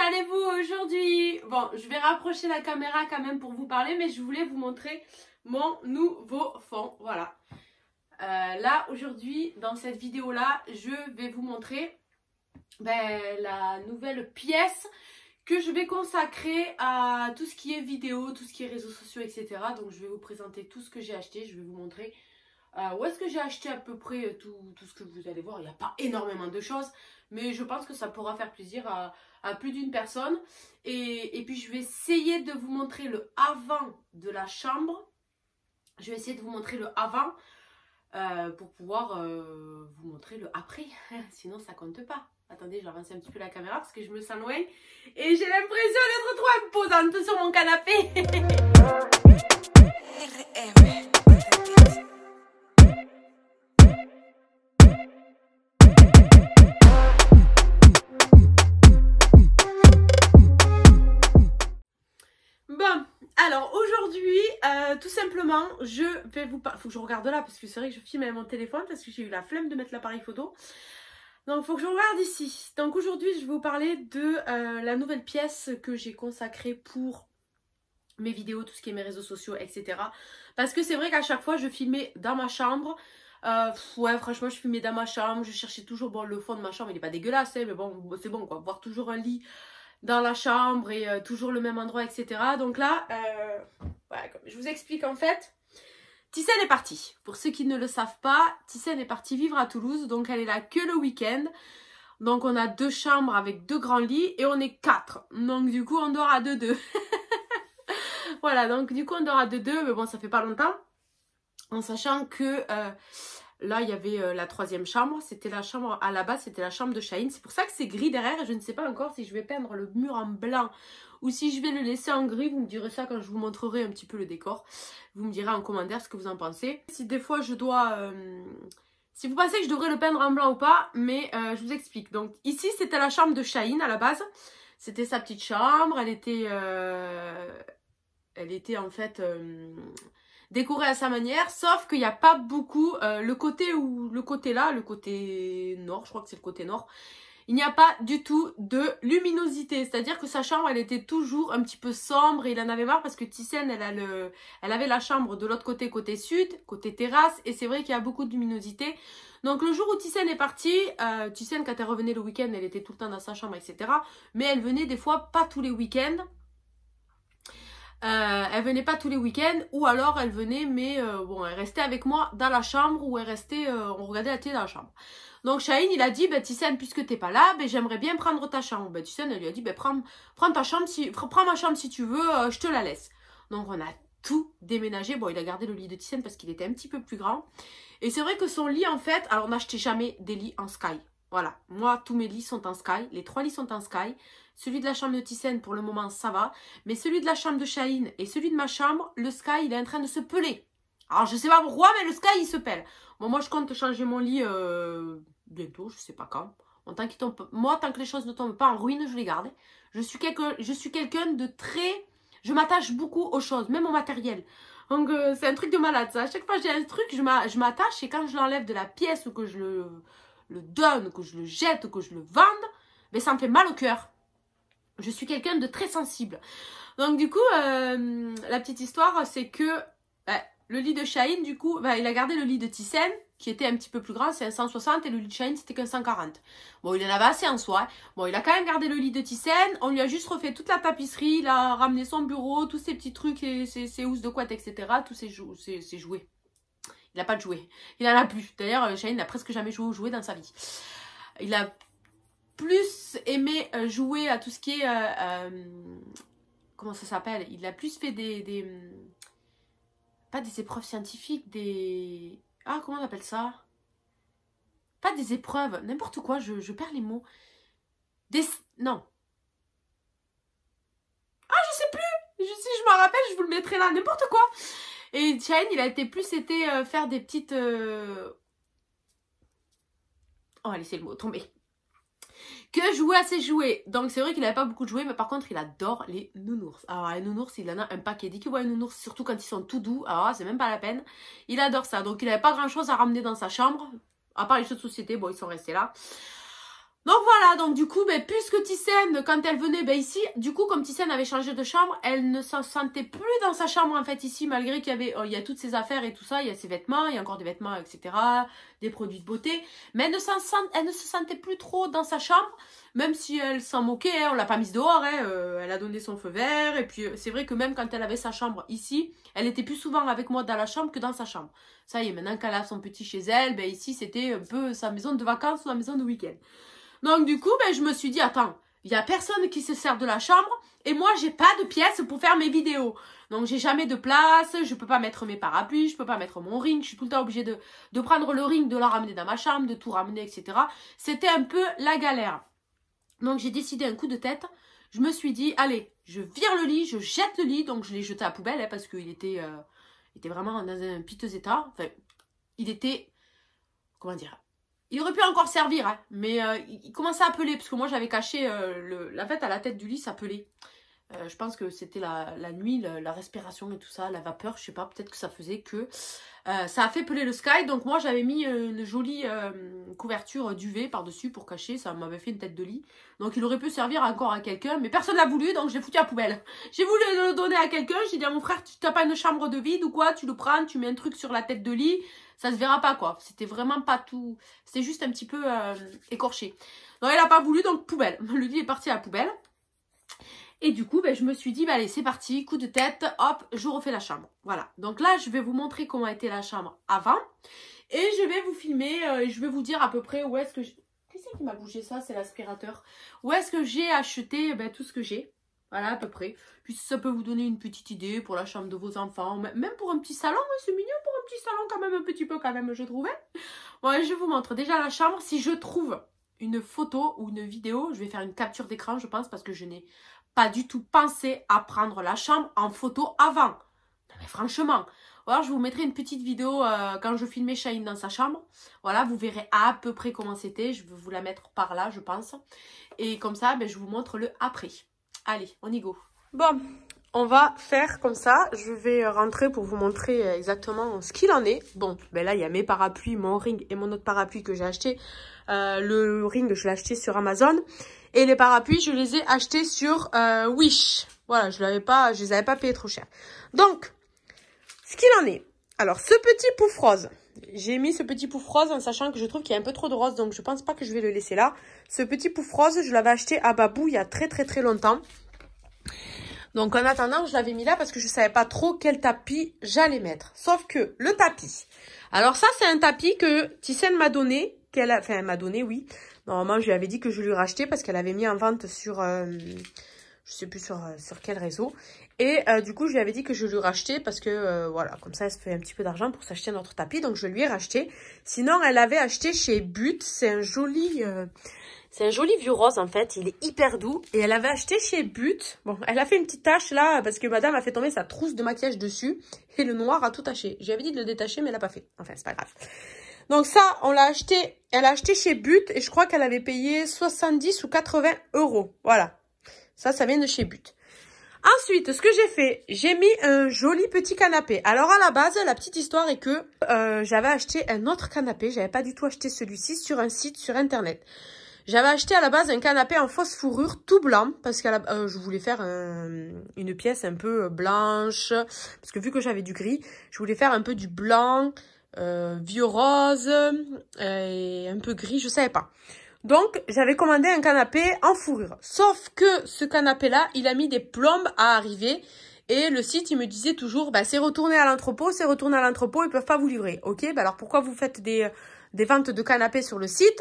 allez-vous aujourd'hui Bon, je vais rapprocher la caméra quand même pour vous parler, mais je voulais vous montrer mon nouveau fond, voilà. Euh, là, aujourd'hui, dans cette vidéo-là, je vais vous montrer ben, la nouvelle pièce que je vais consacrer à tout ce qui est vidéo, tout ce qui est réseaux sociaux, etc. Donc, je vais vous présenter tout ce que j'ai acheté, je vais vous montrer euh, où est-ce que j'ai acheté à peu près euh, tout, ce que vous allez voir. Il n'y a pas énormément de choses, mais je pense que ça pourra faire plaisir à plus d'une personne. Et, puis je vais essayer de vous montrer le avant de la chambre. Je vais essayer de vous montrer le avant euh, pour pouvoir euh, vous montrer le après. Sinon ça compte pas. Attendez, je vais un petit peu la caméra parce que je me sens loin. Et j'ai l'impression d'être trop imposante sur mon canapé. Euh, tout simplement, je vais vous... parler... Faut que je regarde là, parce que c'est vrai que je filme avec mon téléphone, parce que j'ai eu la flemme de mettre l'appareil photo. Donc, faut que je regarde ici. Donc, aujourd'hui, je vais vous parler de euh, la nouvelle pièce que j'ai consacrée pour mes vidéos, tout ce qui est mes réseaux sociaux, etc. Parce que c'est vrai qu'à chaque fois, je filmais dans ma chambre. Euh, ouais, franchement, je filmais dans ma chambre. Je cherchais toujours, bon, le fond de ma chambre, il n'est pas dégueulasse, hein, mais bon, c'est bon, quoi. Voir toujours un lit dans la chambre et toujours le même endroit, etc. Donc là, je vous explique en fait. Tysène est partie. Pour ceux qui ne le savent pas, Tissène est partie vivre à Toulouse, donc elle est là que le week-end. Donc on a deux chambres avec deux grands lits et on est quatre. Donc du coup on dort à deux deux. voilà, donc du coup on dort à deux deux, mais bon ça fait pas longtemps. En sachant que euh, là il y avait euh, la troisième chambre, c'était la chambre à la base, c'était la chambre de Shine. C'est pour ça que c'est gris derrière et je ne sais pas encore si je vais peindre le mur en blanc ou si je vais le laisser en gris, vous me direz ça quand je vous montrerai un petit peu le décor. Vous me direz en commentaire ce que vous en pensez. Si des fois je dois... Euh, si vous pensez que je devrais le peindre en blanc ou pas, mais euh, je vous explique. Donc ici, c'était la chambre de Shaheen à la base. C'était sa petite chambre, elle était... Euh, elle était en fait décorée à sa manière, sauf qu'il n'y a pas beaucoup le côté où le côté là, le côté nord, je crois que c'est le côté nord, il n'y a pas du tout de luminosité. C'est-à-dire que sa chambre, elle était toujours un petit peu sombre et il en avait marre parce que Thyssen, elle, a le, elle avait la chambre de l'autre côté, côté sud, côté terrasse. Et c'est vrai qu'il y a beaucoup de luminosité. Donc le jour où Thyssen est partie, euh, quand elle revenait le week-end, elle était tout le temps dans sa chambre, etc. Mais elle venait des fois pas tous les week-ends. Euh, elle venait pas tous les week-ends, ou alors elle venait, mais euh, bon, elle restait avec moi dans la chambre, ou elle restait, euh, on regardait la télé dans la chambre. Donc Shaïn il a dit, bah, puisque t'es pas là, ben j'aimerais bien prendre ta chambre. ben elle lui a dit, ben prends, ta chambre prends ma chambre si tu veux, je te la laisse. Donc on a tout déménagé. Bon, il a gardé le lit de Tissane parce qu'il était un petit peu plus grand. Et c'est vrai que son lit, en fait, alors on n'achetait jamais des lits en sky. Voilà, moi, tous mes lits sont en sky, les trois lits sont en sky. Celui de la chambre de Tyson, pour le moment, ça va. Mais celui de la chambre de Chahine et celui de ma chambre, le sky, il est en train de se peler. Alors, je sais pas pourquoi, mais le sky, il se pèle. Bon, moi, je compte changer mon lit euh, bientôt, je sais pas quand. tant moi, tant que les choses ne tombent pas en ruine, je les garde. Je suis quelqu'un de très... Je m'attache beaucoup aux choses, même au matériel. Donc, euh, c'est un truc de malade, ça. À chaque fois, j'ai un truc, je m'attache. Et quand je l'enlève de la pièce ou que je le le donne, que je le jette, que je le vende, mais ben, ça me fait mal au cœur. Je suis quelqu'un de très sensible. Donc du coup, euh, la petite histoire, c'est que ben, le lit de Shine du coup, ben, il a gardé le lit de Tissen qui était un petit peu plus grand, c'est un 160, et le lit de Shine c'était qu'un 140. Bon, il en avait assez en soi. Hein. Bon, il a quand même gardé le lit de Thyssen, on lui a juste refait toute la tapisserie, il a ramené son bureau, tous ses petits trucs, et ses, housses de couette, etc., tous ses jouets. Il n'a pas de Il en a plus. D'ailleurs, euh, Shane n'a presque jamais joué ou dans sa vie. Il a plus aimé euh, jouer à tout ce qui est... Euh, comment ça s'appelle Il a plus fait des, hmm, Pas des épreuves scientifiques, des... Ah, comment on appelle ça Pas des épreuves, n'importe quoi, je, perds les mots. Des... Non. Ah, je sais plus Si je me rappelle, je vous le mettrai là, n'importe quoi et Chen, il a été plus C'était euh, faire des petites... On va laisser le mot tomber. Que jouer à ses jouets. Donc c'est vrai qu'il n'avait pas beaucoup de mais par contre il adore les nounours. Alors les nounours, il en a un paquet. Dès qu'il voit les nounours, surtout quand ils sont tout doux, alors c'est même pas la peine. Il adore ça. Donc il n'avait pas grand chose à ramener dans sa chambre. À part les jeux de société, bon ils sont restés là. Donc voilà, donc du coup, ben, puisque Tissène, quand elle venait ben, ici, du coup, comme Tissène avait changé de chambre, elle ne s'en sentait plus dans sa chambre en fait ici, malgré qu'il y avait, euh, il y a toutes ses affaires et tout ça, il y a ses vêtements, il y a encore des vêtements, etc., des produits de beauté, mais elle ne, se sentait plus trop dans sa chambre, même si elle s'en moquait, on hein, on l'a pas mise dehors, hein, euh, elle a donné son feu vert, et puis euh, c'est vrai que même quand elle avait sa chambre ici, elle était plus souvent avec moi dans la chambre que dans sa chambre. Ça y est, maintenant qu'elle a son petit chez elle, ben ici c'était un peu sa maison de vacances ou sa maison de week-end. Donc du coup, ben, je me suis dit, attends, il n'y a personne qui se sert de la chambre et moi, j'ai pas de pièces pour faire mes vidéos. Donc j'ai jamais de place, je peux pas mettre mes parapluies, je peux pas mettre mon ring, je suis tout le temps obligée de, de prendre le ring, de le ramener dans ma chambre, de tout ramener, etc. C'était un peu la galère. Donc j'ai décidé un coup de tête, je me suis dit, allez, je vire le lit, je jette le lit, donc je l'ai jeté à poubelle hein, parce qu'il était, euh, était, vraiment dans un piteux état. Enfin, il était, comment dire, il aurait pu encore servir, hein, mais euh, il, commençait à appeler, parce que moi j'avais caché euh, le, la fête à la tête du lit, appelait. Euh, je pense que c'était la, nuit, la, respiration et tout ça, la vapeur, je sais pas, peut-être que ça faisait que euh, ça a fait peler le sky. Donc moi j'avais mis euh, une jolie couverture duvet par-dessus pour cacher, ça m'avait fait une tête de lit. Donc il aurait pu servir encore à quelqu'un, mais personne l'a voulu, donc j'ai foutu à la poubelle. J'ai voulu le donner à quelqu'un, j'ai dit à mon frère, tu n'as pas une chambre de vide ou quoi, tu le prends, tu mets un truc sur la tête de lit, ça se verra pas quoi. C'était vraiment pas tout, c'était juste un petit peu écorché. Non, il n'a pas voulu, donc poubelle. Le lit est parti à la poubelle. Et du coup, ben, je me suis dit, ben, allez, c'est parti, coup de tête, hop, je refais la chambre. Voilà, donc là, je vais vous montrer comment était la chambre avant. Et je vais vous filmer, euh, je vais vous dire à peu près où est-ce que... Qui ce qui m'a bougé ça C'est l'aspirateur. Où est-ce que j'ai acheté ben, tout ce que j'ai voilà, à peu près. Puis ça peut vous donner une petite idée pour la chambre de vos enfants, même pour un petit salon, hein, c'est mignon pour un petit salon quand même, un petit peu quand même, je trouvais. Ouais, je vous montre déjà la chambre. Si je trouve une photo ou une vidéo, je vais faire une capture d'écran, je pense, parce que je n'ai pas du tout pensé à prendre la chambre en photo avant. mais franchement, Voilà, je vous mettrai une petite vidéo euh, quand je filmais Shine dans sa chambre. Voilà, vous verrez à peu près comment c'était. Je vais vous la mettre par là, je pense. Et comme ça, ben, je vous montre le après. Allez, on y go. Bon, on va faire comme ça. Je vais rentrer pour vous montrer exactement ce qu'il en est. Bon, ben là, il y a mes parapluies, mon ring et mon autre parapluie que j'ai acheté. Euh, le ring, je l'ai acheté sur Amazon. Et les parapluies, je les ai achetés sur euh, Wish. Voilà, je l'avais pas, je les avais pas payés trop cher. Donc, ce qu'il en est. Alors, ce petit pouf rose. J'ai mis ce petit pouf rose en sachant que je trouve qu'il y a un peu trop de rose, donc je pense pas que je vais le laisser là. Ce petit pouf rose, je l'avais acheté à Babou il y a très très très longtemps. Donc en attendant, je l'avais mis là parce que je ne savais pas trop quel tapis j'allais mettre. Sauf que le tapis. Alors ça, c'est un tapis que Tissène m'a donné. qu'elle a... m'a donné, oui. Normalement, je lui avais dit que je lui rachetais parce qu'elle avait mis en vente sur... Je euh, je sais plus sur, euh, sur quel réseau. Et euh, du coup, je lui avais dit que je lui rachetais parce que, voilà, comme ça, elle se fait un petit peu d'argent pour s'acheter un autre tapis. Donc, je lui ai racheté. Sinon, elle avait acheté chez But. C'est un joli... C'est un joli vieux rose en fait, il est hyper doux. Et elle avait acheté chez But. Bon, elle a fait une petite tache là parce que madame a fait tomber sa trousse de maquillage dessus. Et le noir a tout taché. J'avais dit de le détacher mais elle n'a pas fait. Enfin, c'est pas grave. Donc ça, on l'a acheté, elle a acheté chez But et je crois qu'elle avait payé 70 ou 80 euros. Voilà. Ça, ça vient de chez But. Ensuite, ce que j'ai fait, j'ai mis un joli petit canapé. Alors à la base, la petite histoire est que euh, j'avais acheté un autre canapé. J'avais pas du tout acheté celui-ci sur un site, sur internet. J'avais acheté à la base un canapé en fausse fourrure tout blanc parce que euh, je voulais faire euh, une pièce un peu euh, blanche parce que vu que j'avais du gris, je voulais faire un peu du blanc, vieux rose et un peu gris, je savais pas. Donc, j'avais commandé un canapé en fourrure. Sauf que ce canapé-là, il a mis des plombes à arriver. Et le site, il me disait toujours, bah, c'est retourné à l'entrepôt, c'est retourné à l'entrepôt, ils peuvent pas vous livrer. Ok, bah alors pourquoi vous faites des, des ventes de canapés sur le site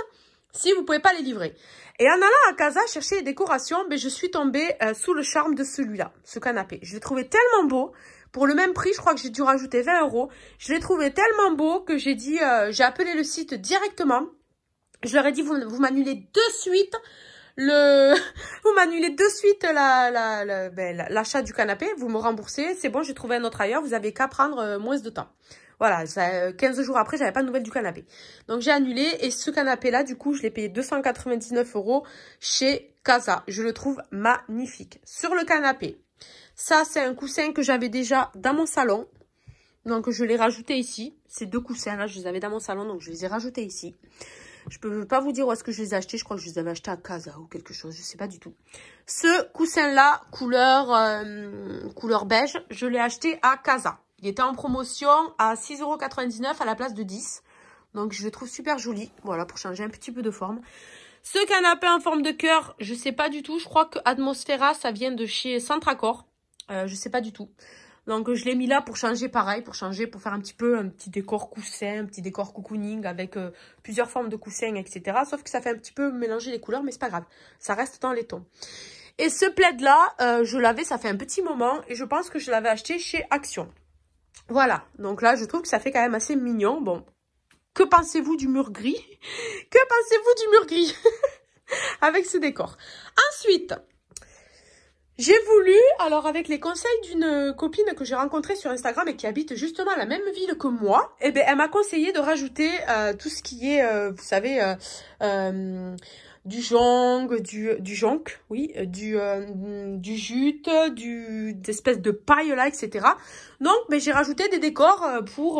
si vous ne pouvez pas les livrer. Et en allant à Casa chercher les décorations, mais ben, je suis tombée euh, sous le charme de celui-là, ce canapé. Je l'ai trouvé tellement beau. Pour le même prix, je crois que j'ai dû rajouter 20 euros. Je l'ai trouvé tellement beau que j'ai dit, euh, j'ai appelé le site directement. Je leur ai dit, vous, m'annulez de suite le... Vous m'annulez de suite ben, l'achat la, du canapé. Vous me remboursez. C'est bon, j'ai trouvé un autre ailleurs. Vous avez qu'à prendre euh, moins de temps. Voilà, ça, 15 euh, jours après, j'avais pas de nouvelles du canapé. Donc j'ai annulé et ce canapé-là, du coup, je l'ai payé 299 euros chez Casa. Je le trouve magnifique. Sur le canapé, ça c'est un coussin que j'avais déjà dans mon salon. Donc je l'ai rajouté ici. Ces deux coussins-là, je les avais dans mon salon, donc je les ai rajoutés ici. Je peux pas vous dire où est-ce que je les ai achetés. Je crois que je les avais achetés à Casa ou quelque chose. Je sais pas du tout. Ce coussin-là, couleur, euh, couleur beige, je l'ai acheté à Casa. Il était en promotion à 6,99€ à la place de 10. Donc, je le trouve super joli. Voilà, pour changer un petit peu de forme. Ce canapé en forme de cœur, je sais pas du tout. Je crois que Atmosphera, ça vient de chez Centracor. Je euh, je sais pas du tout. Donc, je l'ai mis là pour changer pareil, pour changer, pour faire un petit peu un petit décor coussin, un petit décor cocooning avec euh, plusieurs formes de coussins, etc. Sauf que ça fait un petit peu mélanger les couleurs, mais c'est pas grave. Ça reste dans les tons. Et ce plaid-là, euh, je l'avais, ça fait un petit moment, et je pense que je l'avais acheté chez Action. Voilà, donc là, je trouve que ça fait quand même assez mignon. Bon, que pensez-vous du mur gris Que pensez-vous du mur gris Avec ce décor. Ensuite, j'ai voulu, alors avec les conseils d'une copine que j'ai rencontrée sur Instagram et qui habite justement la même ville que moi, eh bien, elle m'a conseillé de rajouter euh, tout ce qui est, euh, vous savez... Euh, du jonc, du, du jonc, oui, euh, du, euh, du jute, du, d'espèces de paille là, etc. Donc, mais ben, j'ai rajouté des décors euh, pour,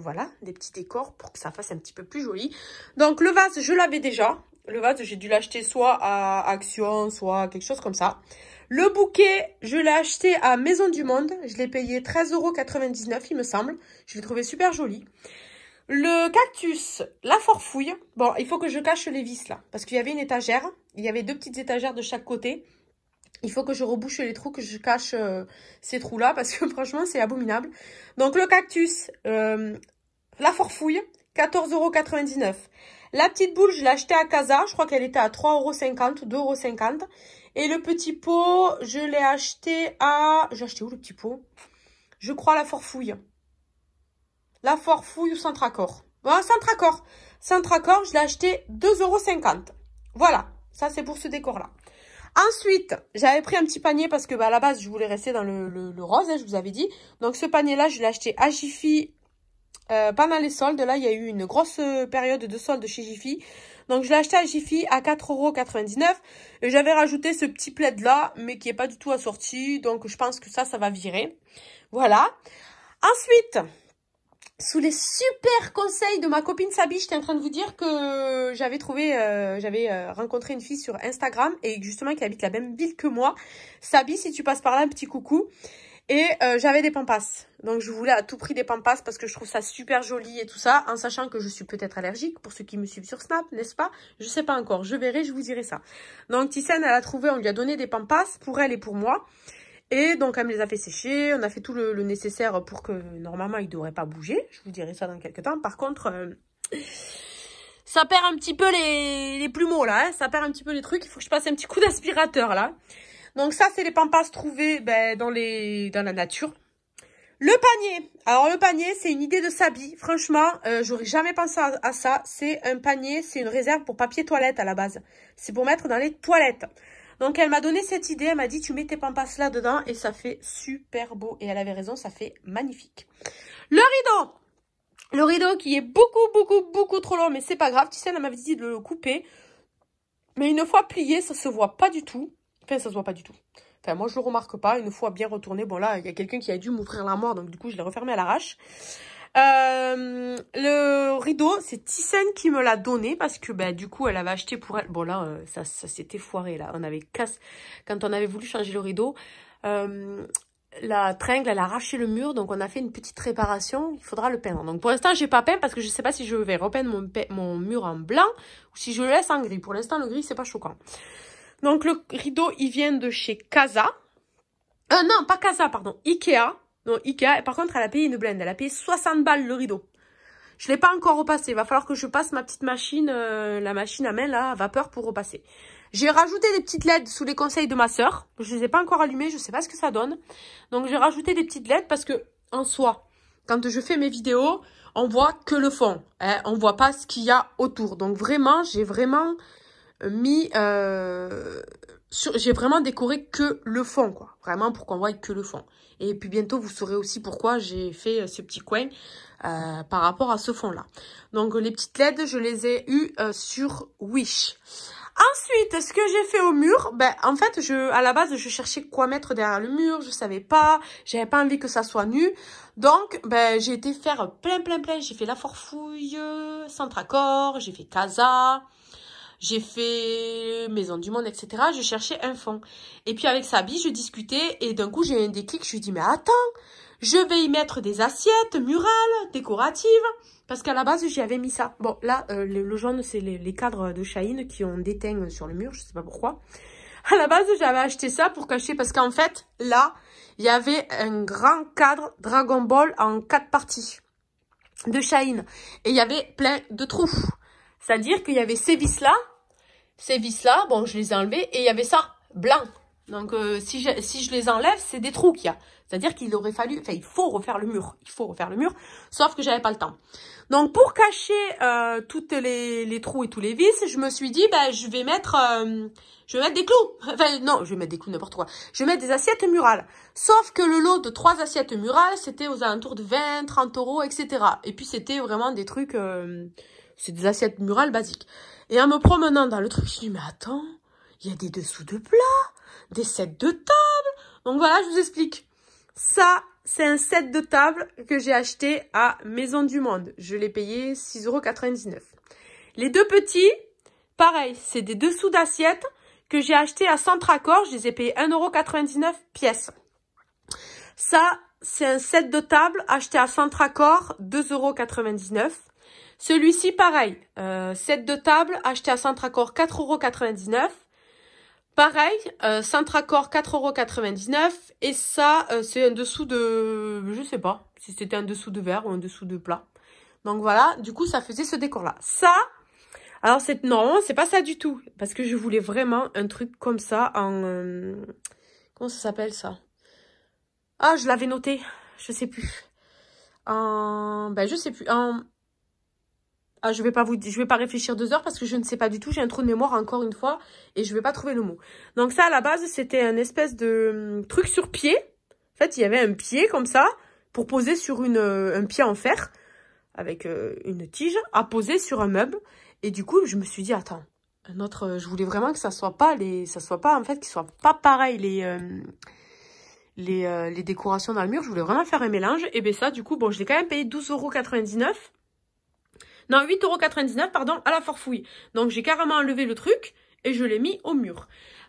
voilà, des petits décors pour que ça fasse un petit peu plus joli. Donc, le vase, je l'avais déjà. Le vase, j'ai dû l'acheter soit à Action, soit à quelque chose comme ça. Le bouquet, je l'ai acheté à Maison du Monde. Je l'ai payé 13,99€, il me semble. Je l'ai trouvé super joli. Le cactus, la forfouille. Bon, il faut que je cache les vis là, parce qu'il y avait une étagère. Il y avait deux petites étagères de chaque côté. Il faut que je rebouche les trous, que je cache euh, ces trous là, parce que franchement, c'est abominable. Donc le cactus, euh, la forfouille, 14,99€. La petite boule, je l'ai achetée à Casa. Je crois qu'elle était à 3,50€, 2,50€. Et le petit pot, je l'ai acheté à... J'ai acheté où le petit pot Je crois la forfouille. La forfouille ou centre Voilà, centre-accord, je l'ai acheté 2,50€. Voilà, ça c'est pour ce décor-là. Ensuite, j'avais pris un petit panier parce que bah, à la base, je voulais rester dans le, le, rose, hein, je vous avais dit. Donc ce panier-là, je l'ai acheté à Jiffy euh, pendant les soldes. Là, il y a eu une grosse période de soldes chez Jiffy. Donc je l'ai acheté à Jiffy à 4,99€. Et j'avais rajouté ce petit plaid-là, mais qui n'est pas du tout assorti. Donc je pense que ça, ça va virer. Voilà. Ensuite, sous les super conseils de ma copine Sabi, j'étais en train de vous dire que j'avais trouvé, euh, j'avais euh, rencontré une fille sur Instagram et justement qui habite la même ville que moi. Sabi, si tu passes par là, un petit coucou. Et euh, j'avais des pampas. Donc je voulais à tout prix des pampas parce que je trouve ça super joli et tout ça, en sachant que je suis peut-être allergique pour ceux qui me suivent sur Snap, n'est-ce pas Je sais pas encore, je verrai, je vous dirai ça. Donc Tissane, elle a trouvé, on lui a donné des pampas pour elle et pour moi. Et donc, elle me les a fait sécher. On a fait tout le, nécessaire pour que, normalement, ils ne devraient pas bouger. Je vous dirai ça dans quelques temps. Par contre, euh, ça perd un petit peu les, plumeaux, là. Hein. Ça perd un petit peu les trucs. Il faut que je passe un petit coup d'aspirateur, là. Donc, ça, c'est les pampas trouvés ben, dans, la nature. Le panier. Alors, le panier, c'est une idée de Sabi. Franchement, euh, j'aurais jamais pensé à ça. C'est un panier, c'est une réserve pour papier toilette à la base. C'est pour mettre dans les toilettes. Donc, elle m'a donné cette idée. Elle m'a dit, tu mets tes pampas là dedans et ça fait super beau. Et elle avait raison, ça fait magnifique. Le rideau le rideau qui est beaucoup, beaucoup, beaucoup trop long, mais c'est pas grave. Tu elle m'avait dit de le couper. Mais une fois plié, ça se voit pas du tout. Enfin, ça se voit pas du tout. Enfin, moi, je le remarque pas. Une fois bien retourné, bon là, il y a quelqu'un qui a dû m'ouvrir mort, donc du coup, je l'ai refermé à l'arrache. Euh, le rideau, c'est Tyssen qui me l'a donné parce que bah, du coup, elle avait acheté pour elle. Bon là, euh, ça, s'était foiré là. On avait casse quand on avait voulu changer le rideau. Euh, la tringle, elle a arraché le mur, donc on a fait une petite réparation. Il faudra le peindre. Donc pour l'instant, j'ai pas peint parce que je sais pas si je vais repeindre mon, mon mur en blanc ou si je le laisse en gris. Pour l'instant, le gris, c'est pas choquant. Donc le rideau, il vient de chez Casa. Euh, non, pas Casa, pardon, Ikea. Donc Ikea, par contre, elle a payé une blende. Elle a payé 60 balles le rideau. Je ne l'ai pas encore repassé. Il va falloir que je passe ma petite machine, euh, la machine à main, là, à vapeur pour repasser. J'ai rajouté des petites LED sous les conseils de ma sœur. Je les ai pas encore allumées, je ne sais pas ce que ça donne. Donc j'ai rajouté des petites LED parce que, en soi, quand je fais mes vidéos, on voit que le fond. On hein. on voit pas ce qu'il y a autour. Donc vraiment, j'ai vraiment euh, mis... Euh, j'ai vraiment décoré que le fond, quoi. Vraiment pour qu'on voit que le fond. Et puis bientôt, vous saurez aussi pourquoi j'ai fait euh, ce petit coin euh, par rapport à ce fond-là. Donc, les petites LED, je les ai eues euh, sur Wish. Ensuite, ce que j'ai fait au mur, ben en fait, je à la base, je cherchais quoi mettre derrière le mur, je savais pas, j'avais pas envie que ça soit nu. Donc, ben j'ai été faire plein plein plein, j'ai fait la forfouille, centre accord, j'ai fait casa, j'ai fait Maison du Monde, etc. Je cherchais un fond. Et puis avec Sabi, je discutais et d'un coup j'ai eu un déclic, je lui dis mais attends, je vais y mettre des assiettes murales, décoratives, parce qu'à la base j'y avais mis ça. Bon là, euh, le, jaune c'est les, cadres de Shine qui ont déteint sur le mur, je sais pas pourquoi. À la base j'avais acheté ça pour cacher, parce qu'en fait là, il y avait un grand cadre Dragon Ball en quatre parties de Shine. Et il y avait plein de trous. C'est-à-dire qu'il y avait ces vis-là, ces vis-là, bon, je les ai enlevés et il y avait ça, blanc. Donc, euh, si, je, si je les enlève, c'est des trous qu'il y a. C'est-à-dire qu'il aurait fallu, enfin, il faut refaire le mur. Il faut refaire le mur, sauf que j'avais pas le temps. Donc, pour cacher euh, toutes les, les, trous et tous les vis, je me suis dit, bah, je vais mettre, euh, je vais mettre des clous. Enfin, non, je vais mettre des clous n'importe quoi. Je vais mettre des assiettes murales. Sauf que le lot de trois assiettes murales, c'était aux alentours de 20, 30 euros, etc. Et puis, c'était vraiment des trucs... Euh, c'est des assiettes murales basiques. Et en me promenant dans le truc, je me dis, mais attends, il y a des dessous de plats, des sets de table. Donc voilà, je vous explique. Ça, c'est un set de table que j'ai acheté à Maison du Monde. Je l'ai payé 6,99€. Les deux petits, pareil, c'est des dessous d'assiettes que j'ai acheté à corps Je les ai payés 1,99€ pièce. Ça, c'est un set de table acheté à 2,99 2,99€. Celui-ci, pareil, Cette euh, de table, acheté à dix 4,99€. Pareil, euh, dix 4,99€. Et ça, euh, c'est un dessous de... Je sais pas si c'était un dessous de verre ou un dessous de plat. Donc voilà, du coup, ça faisait ce décor-là. Ça, alors c'est... Non, c'est pas ça du tout. Parce que je voulais vraiment un truc comme ça en... Euh, comment ça s'appelle ça Ah, je l'avais noté. Je sais plus. En... Ben, je sais plus. En ah, je vais pas vous, je vais pas réfléchir deux heures parce que je ne sais pas du tout. J'ai un trou de mémoire encore une fois et je vais pas trouver le mot. Donc ça, à la base, c'était un espèce de hum, truc sur pied. En fait, il y avait un pied comme ça pour poser sur une, euh, un pied en fer avec euh, une tige à poser sur un meuble. Et du coup, je me suis dit, attends, un euh, je voulais vraiment que ça soit pas les, ça soit pas en fait, qu'ils soient pas pareil les, les, décorations dans le mur. Je voulais vraiment faire un mélange. Et ben ça, du coup, bon, je l'ai quand même payé 12,99€ non, 8,99€, pardon, à la forfouille. Donc j'ai carrément enlevé le truc et je l'ai mis au mur.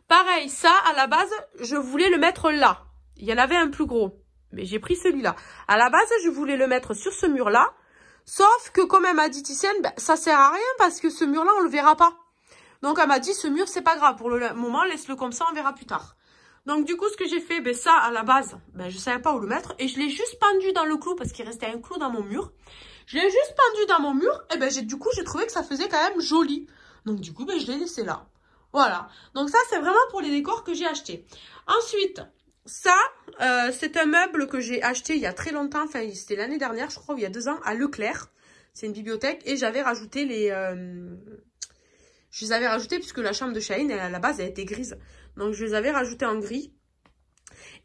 Pareil, ça, à la base, je voulais le mettre là. Il y en avait un plus gros, mais j'ai pris celui-là. À la base, je voulais le mettre sur ce mur-là, sauf que comme elle m'a dit, ben, ça sert à rien parce que ce mur-là, on le verra pas. Donc elle m'a dit, ce mur, c'est pas grave, pour le moment, laisse-le comme ça, on verra plus tard. Donc du coup, ce que j'ai fait, ben, ça, à la base, ben, je savais pas où le mettre, et je l'ai juste pendu dans le clou parce qu'il restait un clou dans mon mur. Je l'ai juste pendu dans mon mur. Et ben, du coup, j'ai trouvé que ça faisait quand même joli. Donc, du coup, ben, je l'ai laissé là. Voilà. Donc, ça, c'est vraiment pour les décors que j'ai achetés. Ensuite, ça, euh, c'est un meuble que j'ai acheté il y a très longtemps. Enfin, c'était l'année dernière, je crois, il y a deux ans, à Leclerc. C'est une bibliothèque. Et j'avais rajouté les... Euh, je les avais rajoutés puisque la chambre de Shane, à la base, elle était grise. Donc, je les avais rajoutés en gris.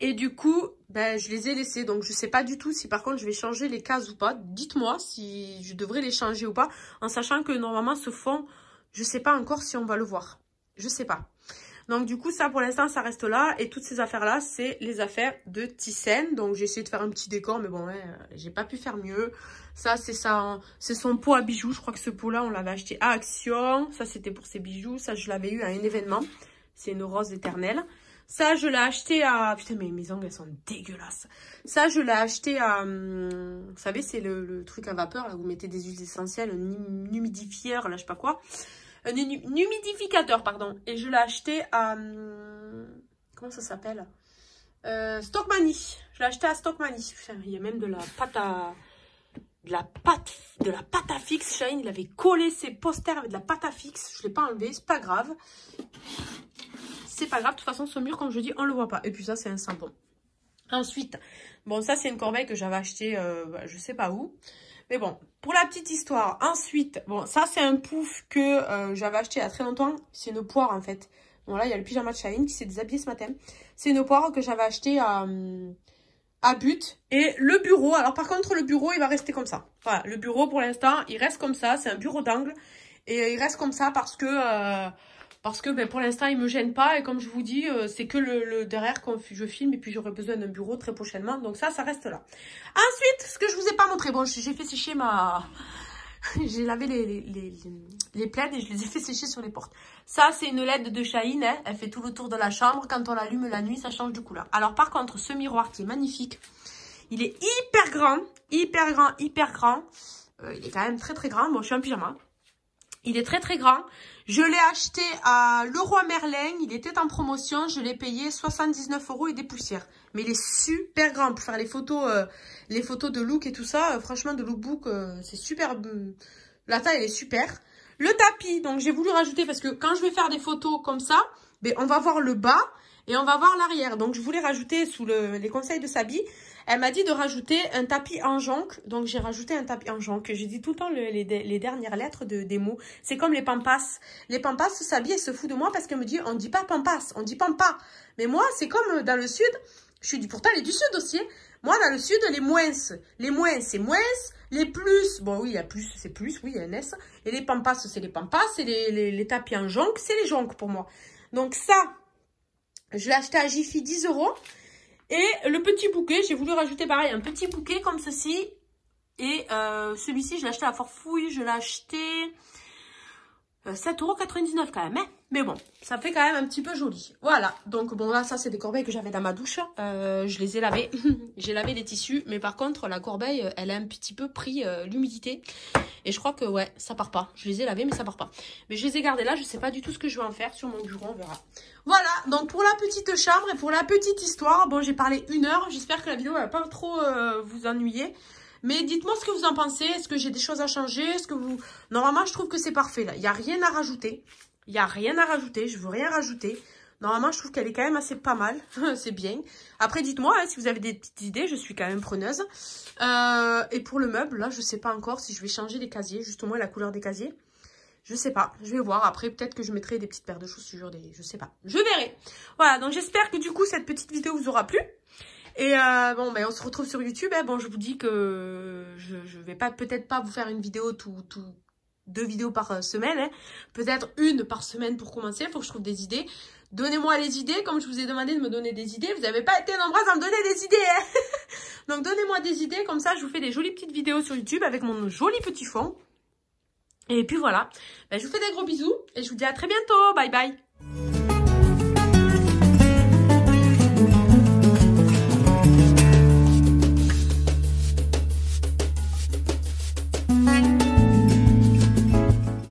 Et du coup, ben, je les ai laissés. Donc, je ne sais pas du tout si par contre, je vais changer les cases ou pas. Dites-moi si je devrais les changer ou pas. En sachant que normalement, ce fond, je ne sais pas encore si on va le voir. Je ne sais pas. Donc, du coup, ça, pour l'instant, ça reste là. Et toutes ces affaires-là, c'est les affaires de Tyssen, Donc, j'ai essayé de faire un petit décor, mais bon, ouais, hein, j'ai pas pu faire mieux. Ça, c'est ça, hein. c'est son pot à bijoux. Je crois que ce pot-là, on l'avait acheté à Action. Ça, c'était pour ses bijoux. Ça, je l'avais eu à un événement. C'est une rose éternelle. Ça, je l'ai acheté à... Putain, mais mes ongles, elles sont dégueulasses. Ça, je l'ai acheté à... Hum, vous savez, c'est le, truc à vapeur. Là, vous mettez des huiles essentielles, un humidifieur, là, je sais pas quoi. Un euh, humidificateur, pardon. Et je l'ai acheté à... Hum, comment ça s'appelle euh, Je l'ai acheté à Stockmanie. il y a même de la pâte à... De la pâte, de la pâte à fixe. Shine, il avait collé ses posters avec de la pâte à fixe. Je ne l'ai pas enlevé, c'est pas grave c'est pas grave, de toute façon ce mur comme je dis on le voit pas. Et puis ça c'est un symbole Ensuite, bon ça c'est une corbeille que j'avais acheté je euh, bah, je sais pas où. Mais bon, pour la petite histoire, ensuite, bon ça c'est un pouf que euh, j'avais acheté il y a très longtemps, c'est une poire en fait. Bon là il y a le pyjama de Shine qui s'est déshabillé ce matin. C'est une poire que j'avais acheté à, euh, à but. Et le bureau, alors par contre le bureau il va rester comme ça. Voilà, le bureau pour l'instant il reste comme ça, c'est un bureau d'angle. Et il reste comme ça parce que... Parce que ben, pour l'instant, il me gêne pas. Et comme je vous dis, euh, c'est que le, derrière quand je filme. Et puis, j'aurai besoin d'un bureau très prochainement. Donc ça, ça reste là. Ensuite, ce que je vous ai pas montré. Bon, j'ai fait sécher ma... j'ai lavé les, les, et je les ai fait sécher sur les portes. Ça, c'est une LED de Chahine. Hein. Elle fait tout le tour de la chambre. Quand on l'allume la nuit, ça change de couleur. Alors, par contre, ce miroir qui est magnifique, il est hyper grand. Hyper grand, hyper grand. Euh, il est quand même très, très grand. Bon, je suis en pyjama. Il est très très grand. Je l'ai acheté à Leroy Merlin. Il était en promotion. Je l'ai payé 79 euros et des poussières. Mais il est super grand pour faire les photos, euh, les photos de look et tout ça. Euh, franchement, de lookbook, euh, c'est super. La taille, elle est super. Le tapis, donc j'ai voulu rajouter parce que quand je vais faire des photos comme ça, ben, on va voir le bas. Et on va voir l'arrière. Donc, je voulais rajouter, sous le, les conseils de Sabi, elle m'a dit de rajouter un tapis en jonque. Donc, j'ai rajouté un tapis en jonque. j'ai dit tout le temps les, les, dernières lettres de, des mots. C'est comme les pampas. Les pampas, Sabi, elle se fout de moi parce qu'elle me dit, on dit pas pampas, on dit pampa. Mais moi, c'est comme dans le sud. Je suis du, pourtant, elle du sud aussi. Hein. Moi, dans le sud, les moins. Les moins, c'est moins. Les plus, bon oui, il y a plus, c'est plus, oui, il y a un S. Et les pampas, c'est les pampas. Et les, les, les tapis en jonque, c'est les jonques pour moi. Donc ça, je l'ai acheté à Jiffy 10 euros. Et le petit bouquet, j'ai voulu rajouter pareil, un petit bouquet comme ceci. Et euh, celui-ci, je l'ai acheté à Forfouille, je l'ai acheté 7,99€ euh, quand même. Hein mais bon, ça fait quand même un petit peu joli. Voilà, donc bon là, ça c'est des corbeilles que j'avais dans ma douche. Euh, je les ai lavées. J'ai lavé les tissus, mais par contre, la corbeille, elle a un petit peu pris euh, l'humidité. Et je crois que ouais, ça part pas. Je les ai lavées, mais ça part pas. Mais je les ai gardées là, je sais pas du tout ce que je vais en faire sur mon bureau, on verra. Voilà, donc pour la petite chambre et pour la petite histoire, bon j'ai parlé une heure, j'espère que la vidéo va pas trop euh, vous ennuyer. Mais dites-moi ce que vous en pensez. Est-ce que j'ai des choses à changer Est-ce que vous... Normalement, je trouve que c'est parfait. Là, Il n'y a rien à rajouter. Il n'y a rien à rajouter, je veux rien rajouter. Normalement, je trouve qu'elle est quand même assez pas mal. c'est bien. Après, dites-moi hein, si vous avez des petites idées. Je suis quand même preneuse. Euh, et pour le meuble, là, je ne sais pas encore si je vais changer les casiers. Justement, la couleur des casiers. Je ne sais pas. Je vais voir. Après, peut-être que je mettrai des petites paires de choses. Des... Je sais pas. Je verrai. Voilà. Donc, j'espère que du coup, cette petite vidéo vous aura plu. Et euh, bon, ben, on se retrouve sur YouTube. Hein. Bon, je vous dis que je ne vais pas peut-être pas vous faire une vidéo tout deux vidéos par euh, semaine, hein. peut-être une par semaine pour commencer, il faut que je trouve des idées. Donnez-moi les idées, comme je vous ai demandé de me donner des idées, vous n'avez pas été nombreux à me donner des idées. Hein. Donc donnez-moi des idées, comme ça je vous fais des jolies petites vidéos sur YouTube avec mon joli petit fond. Et puis voilà, ben, je vous fais des gros bisous et je vous dis à très bientôt, bye bye